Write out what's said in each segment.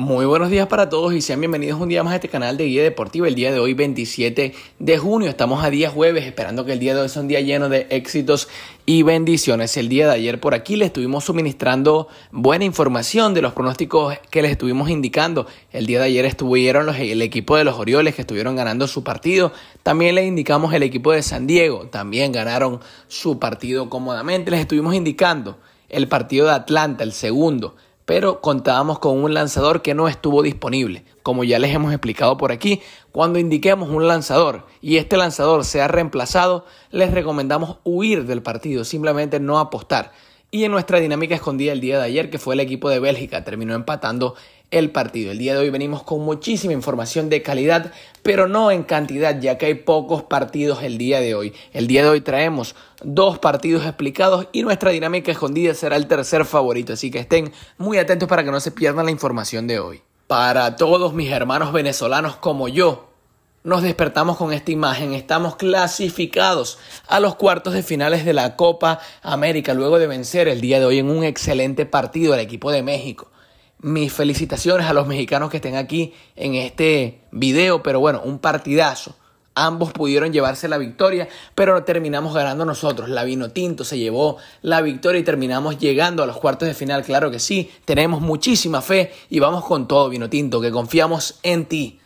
Muy buenos días para todos y sean bienvenidos un día más a este canal de Guía Deportiva. El día de hoy, 27 de junio, estamos a día jueves, esperando que el día de hoy sea un día lleno de éxitos y bendiciones. El día de ayer por aquí les estuvimos suministrando buena información de los pronósticos que les estuvimos indicando. El día de ayer estuvieron el equipo de los Orioles que estuvieron ganando su partido. También les indicamos el equipo de San Diego, también ganaron su partido cómodamente. Les estuvimos indicando el partido de Atlanta, el segundo pero contábamos con un lanzador que no estuvo disponible. Como ya les hemos explicado por aquí, cuando indiquemos un lanzador y este lanzador se ha reemplazado, les recomendamos huir del partido, simplemente no apostar. Y en nuestra dinámica escondida el día de ayer, que fue el equipo de Bélgica, terminó empatando el partido. El día de hoy venimos con muchísima información de calidad, pero no en cantidad, ya que hay pocos partidos el día de hoy. El día de hoy traemos dos partidos explicados y nuestra dinámica escondida será el tercer favorito, así que estén muy atentos para que no se pierdan la información de hoy. Para todos mis hermanos venezolanos como yo, nos despertamos con esta imagen. Estamos clasificados a los cuartos de finales de la Copa América luego de vencer el día de hoy en un excelente partido al equipo de México mis felicitaciones a los mexicanos que estén aquí en este video, pero bueno, un partidazo. Ambos pudieron llevarse la victoria, pero terminamos ganando nosotros. La Vino Tinto se llevó la victoria y terminamos llegando a los cuartos de final. Claro que sí, tenemos muchísima fe y vamos con todo, Vino Tinto, que confiamos en ti.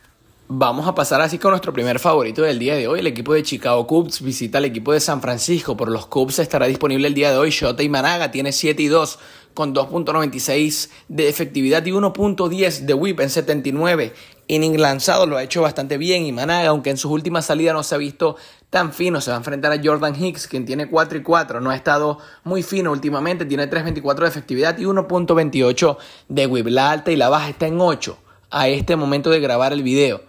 Vamos a pasar así con nuestro primer favorito del día de hoy. El equipo de Chicago Cubs visita al equipo de San Francisco. Por los Cubs estará disponible el día de hoy. Shota y Managa tiene 7 y 2 con 2.96 de efectividad y 1.10 de whip en 79. Inning lanzado lo ha hecho bastante bien y Managa, aunque en sus últimas salidas no se ha visto tan fino, se va a enfrentar a Jordan Hicks, quien tiene 4 y 4, no ha estado muy fino últimamente, tiene 3.24 de efectividad y 1.28 de whip. La alta y la baja está en 8 a este momento de grabar el video.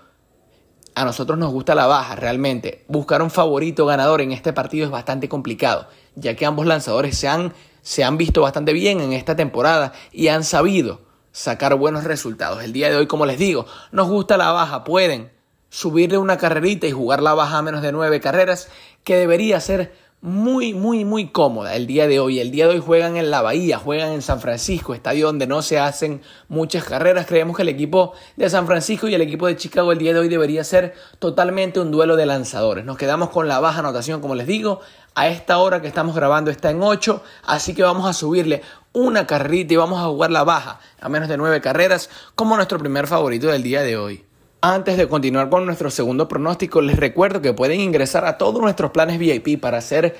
A nosotros nos gusta la baja, realmente. Buscar un favorito ganador en este partido es bastante complicado, ya que ambos lanzadores se han se han visto bastante bien en esta temporada y han sabido sacar buenos resultados. El día de hoy, como les digo, nos gusta la baja, pueden subirle una carrerita y jugar la baja a menos de nueve carreras, que debería ser muy, muy, muy cómoda el día de hoy. El día de hoy juegan en la Bahía, juegan en San Francisco, estadio donde no se hacen muchas carreras. Creemos que el equipo de San Francisco y el equipo de Chicago el día de hoy debería ser totalmente un duelo de lanzadores. Nos quedamos con la baja anotación, como les digo. A esta hora que estamos grabando está en 8, así que vamos a subirle una carrita y vamos a jugar la baja a menos de 9 carreras como nuestro primer favorito del día de hoy. Antes de continuar con nuestro segundo pronóstico, les recuerdo que pueden ingresar a todos nuestros planes VIP para hacer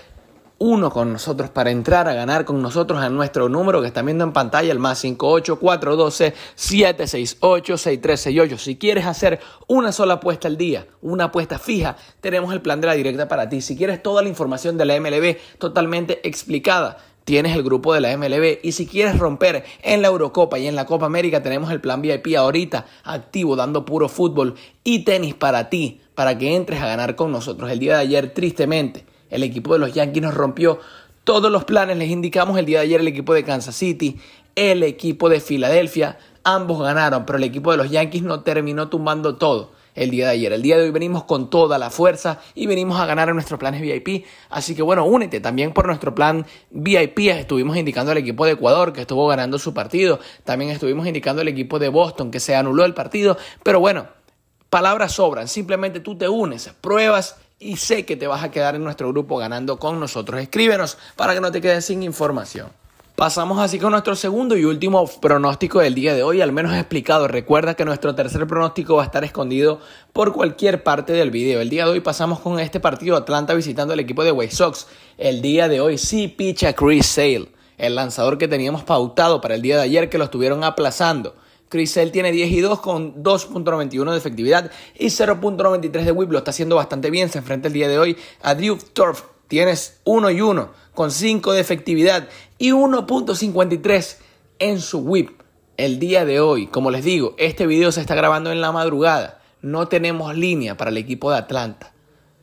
uno con nosotros, para entrar a ganar con nosotros a nuestro número que están viendo en pantalla, el más 58412-768-6368. Si quieres hacer una sola apuesta al día, una apuesta fija, tenemos el plan de la directa para ti. Si quieres toda la información de la MLB totalmente explicada, tienes el grupo de la MLB. Y si quieres romper en la Eurocopa y en la Copa América, tenemos el plan VIP ahorita activo, dando puro fútbol y tenis para ti, para que entres a ganar con nosotros. El día de ayer, tristemente, el equipo de los Yankees nos rompió todos los planes. Les indicamos el día de ayer el equipo de Kansas City, el equipo de Filadelfia. Ambos ganaron, pero el equipo de los Yankees no terminó tumbando todo el día de ayer. El día de hoy venimos con toda la fuerza y venimos a ganar en nuestros planes VIP. Así que bueno, únete también por nuestro plan VIP. Estuvimos indicando al equipo de Ecuador que estuvo ganando su partido. También estuvimos indicando al equipo de Boston que se anuló el partido. Pero bueno, palabras sobran. Simplemente tú te unes, pruebas y sé que te vas a quedar en nuestro grupo ganando con nosotros. Escríbenos para que no te quedes sin información. Pasamos así con nuestro segundo y último pronóstico del día de hoy, al menos explicado. Recuerda que nuestro tercer pronóstico va a estar escondido por cualquier parte del video. El día de hoy pasamos con este partido Atlanta visitando al equipo de White Sox. El día de hoy sí picha Chris Sale, el lanzador que teníamos pautado para el día de ayer que lo estuvieron aplazando. Chris Sale tiene 10 y 2 con 2.91 de efectividad y 0.93 de whip. Lo está haciendo bastante bien. Se enfrenta el día de hoy a Drew Turf, Tienes 1 y 1 con 5 de efectividad y 1.53 en su whip. El día de hoy, como les digo, este video se está grabando en la madrugada. No tenemos línea para el equipo de Atlanta.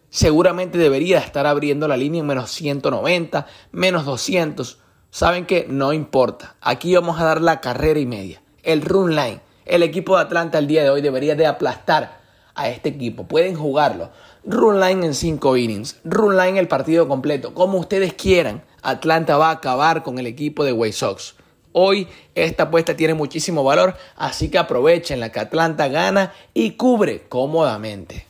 Seguramente debería estar abriendo la línea en menos 190, menos 200. Saben que no importa. Aquí vamos a dar la carrera y media. El run line. El equipo de Atlanta el día de hoy debería de aplastar a este equipo. Pueden jugarlo. Run line en 5 innings, run line el partido completo, como ustedes quieran. Atlanta va a acabar con el equipo de White Sox. Hoy esta apuesta tiene muchísimo valor, así que aprovechen la que Atlanta gana y cubre cómodamente.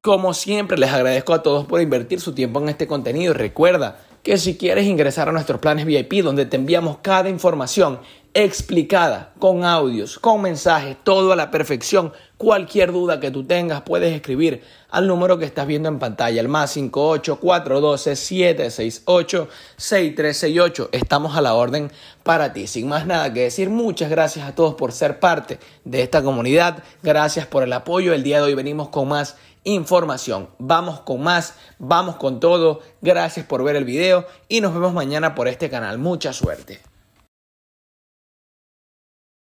Como siempre, les agradezco a todos por invertir su tiempo en este contenido. Recuerda, que si quieres ingresar a nuestros planes VIP, donde te enviamos cada información explicada, con audios, con mensajes, todo a la perfección. Cualquier duda que tú tengas puedes escribir al número que estás viendo en pantalla, el más 58412-768-6368. Estamos a la orden para ti. Sin más nada que decir, muchas gracias a todos por ser parte de esta comunidad. Gracias por el apoyo. El día de hoy venimos con más información. Vamos con más, vamos con todo. Gracias por ver el video y nos vemos mañana por este canal. Mucha suerte.